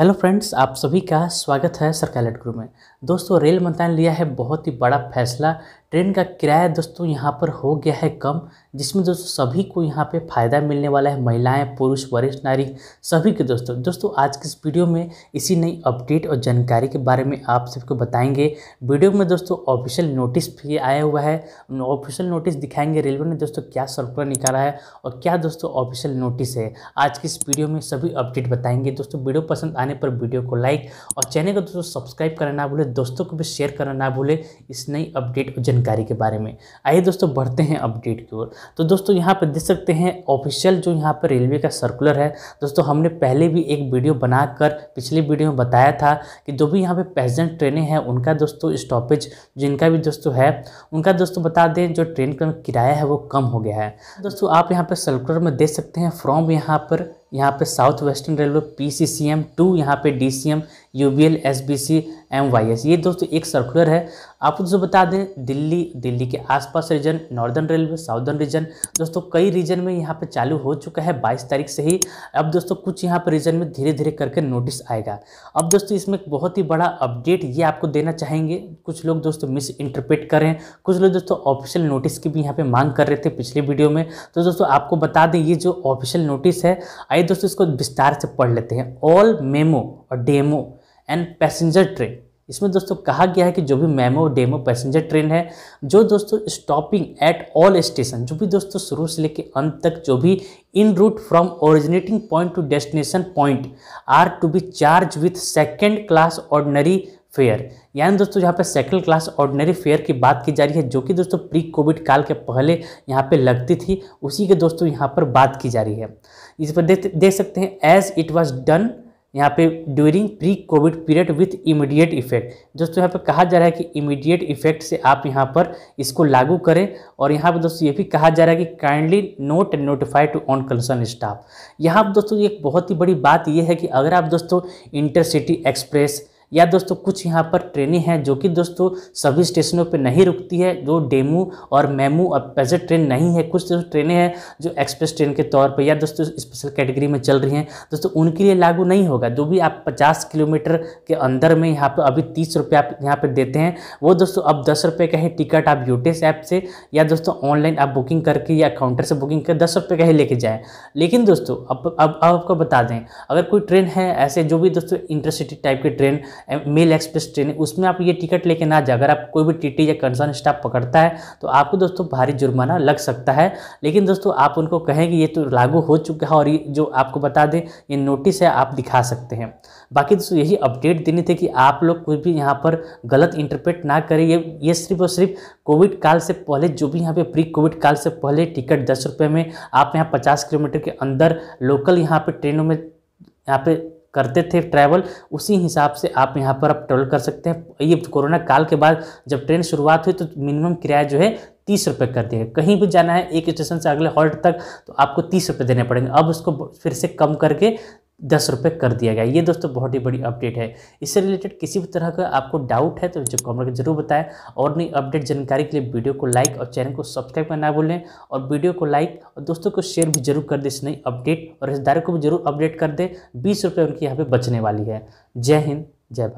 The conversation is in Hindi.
हेलो फ्रेंड्स आप सभी का स्वागत है सरकार लटकरू में दोस्तों रेल मंत्रालय लिया है बहुत ही बड़ा फैसला ट्रेन का किराया दोस्तों यहाँ पर हो गया है कम जिसमें दोस्तों सभी को यहाँ पे फ़ायदा मिलने वाला है महिलाएं पुरुष वरिष्ठ नारी सभी के दोस्तों दोस्तों आज की इस वीडियो में इसी नई अपडेट और जानकारी के बारे में आप सबको बताएंगे वीडियो में दोस्तों ऑफिशियल नोटिस भी आया हुआ है ऑफिशियल नोटिस दिखाएंगे रेलवे ने दोस्तों क्या सर्कुलर निकाला है और क्या दोस्तों ऑफिशियल नोटिस है आज की इस वीडियो में सभी अपडेट बताएंगे दोस्तों वीडियो पसंद आने पर वीडियो को लाइक और चैनल को दोस्तों सब्सक्राइब करना ना भूलें दोस्तों को भी शेयर करना ना भूलें इस नई अपडेट और जानकारी के बारे में आइए दोस्तों बढ़ते हैं अपडेट की ओर तो दोस्तों यहाँ पर देख सकते हैं ऑफिशियल जो यहाँ पर रेलवे का सर्कुलर है दोस्तों हमने पहले भी एक वीडियो बनाकर पिछले वीडियो में बताया था कि जो भी यहाँ पे पेजेंट ट्रेनें हैं उनका दोस्तों स्टॉपेज जिनका भी दोस्तों है उनका दोस्तों बता दें जो ट्रेन का किराया है वो कम हो गया है दोस्तों आप यहाँ पर सर्कुलर में देख सकते हैं फ्रॉम यहाँ पर यहाँ पे south western railway P C C M to यहाँ पे D C M U B L S B C M Y S ये दोस्तों एक सर्कुलर है आपको दोस्तों बता दें दिल्ली दिल्ली के आसपास region northern railway southern region दोस्तों कई रीजन में यहाँ पे चालू हो चुका है बाईस तारीख से ही अब दोस्तों कुछ यहाँ पर रीजन में धीरे धीरे करके नोटिस आएगा अब दोस्तों इसमें बहुत ही बड़ा अपडेट ये आपको देना चाहेंगे कुछ लोग दोस्तों मिस इंटरप्रेट करें कुछ लोग दोस्तों ऑफिशियल नोटिस की भी यहाँ पर मांग कर रहे थे पिछले वीडियो में तो दोस्तों आपको बता दें ये जो ऑफिशियल नोटिस है आइए दोस्तों इसको विस्तार से पढ़ लेते हैं ऑल मेमो और डेमो एंड पैसेंजर ट्रेन इसमें दोस्तों कहा गया है कि जो भी मेमो डेमो पैसेंजर ट्रेन है जो दोस्तों स्टॉपिंग एट ऑल स्टेशन जो भी दोस्तों शुरू से लेकर अंत तक जो भी in route from originating point to destination point are to be charge with second class ordinary fare यानी दोस्तों यहाँ पे सेकंड क्लास ऑर्डिनरी फेयर की बात की जा रही है जो कि दोस्तों प्री कोविड काल के पहले यहाँ पे लगती थी उसी के दोस्तों यहाँ पर बात की जा रही है इस पर देख देख सकते हैं एज इट वॉज डन यहाँ पे during pre covid period with immediate effect दोस्तों यहाँ पे कहा जा रहा है कि इमीडिएट इफेक्ट से आप यहाँ पर इसको लागू करें और यहाँ पे दोस्तों ये भी कहा जा रहा है कि kindly note and notify to on concern staff यहाँ पर दोस्तों एक बहुत ही बड़ी बात यह है कि अगर आप दोस्तों इंटरसिटी एक्सप्रेस या दोस्तों कुछ यहाँ पर ट्रेनें हैं जो कि दोस्तों सभी स्टेशनों पे नहीं रुकती है जो डेमू और मेमू और पैसेंजर ट्रेन नहीं है कुछ दोस्तों ट्रेनें हैं जो एक्सप्रेस ट्रेन के तौर पर या दोस्तों स्पेशल कैटेगरी में चल रही हैं दोस्तों उनके लिए लागू नहीं होगा जो भी आप पचास किलोमीटर के अंदर में यहाँ पर अभी तीस रुपये आप यहाँ पर देते हैं वो दोस्तों अब दस रुपये का ही टिकट आप यूटेस ऐप से या दोस्तों ऑनलाइन आप बुकिंग करके या काउंटर से बुकिंग कर दस रुपये का ही लेके जाएँ लेकिन दोस्तों अब अब आपको बता दें अगर कोई ट्रेन है ऐसे जो भी दोस्तों इंटरसिटी टाइप की ट्रेन मेल एक्सप्रेस ट्रेन है उसमें आप ये टिकट लेके ना जाए अगर आप कोई भी टीटी या कंसर्न स्टाफ पकड़ता है तो आपको दोस्तों भारी जुर्माना लग सकता है लेकिन दोस्तों आप उनको कहें कि ये तो लागू हो चुका है और ये जो आपको बता दें ये नोटिस है आप दिखा सकते हैं बाकी दोस्तों यही अपडेट देनी थी कि आप लोग कोई भी यहाँ पर गलत इंटरप्रेट ना करें ये ये सिर्फ और सिर्फ कोविड काल से पहले जो भी यहाँ पे प्री कोविड काल से पहले टिकट दस रुपये में आप यहाँ पचास किलोमीटर के अंदर लोकल यहाँ पे ट्रेनों में यहाँ पे करते थे ट्रैवल उसी हिसाब से आप यहाँ पर आप ट्रेवल कर सकते हैं ये कोरोना काल के बाद जब ट्रेन शुरुआत हुई तो मिनिमम किराया जो है तीस रुपये कर दिए कहीं भी जाना है एक स्टेशन से अगले हॉल्ट तक तो आपको तीस रुपये देने पड़ेंगे अब उसको फिर से कम करके दस रुपये कर दिया गया ये दोस्तों बहुत ही बड़ी अपडेट है इससे रिलेटेड किसी भी तरह का आपको डाउट है तो मुझे कमेंट जरूर बताएं और नई अपडेट जानकारी के लिए वीडियो को लाइक और चैनल को सब्सक्राइब करना ना भूलें और वीडियो को लाइक और दोस्तों को शेयर भी जरूर कर दें इस नई अपडेट और रिश्तेदारों को भी जरूर अपडेट कर दें बीस रुपये उनकी यहाँ पर बचने वाली है जय हिंद जय भारत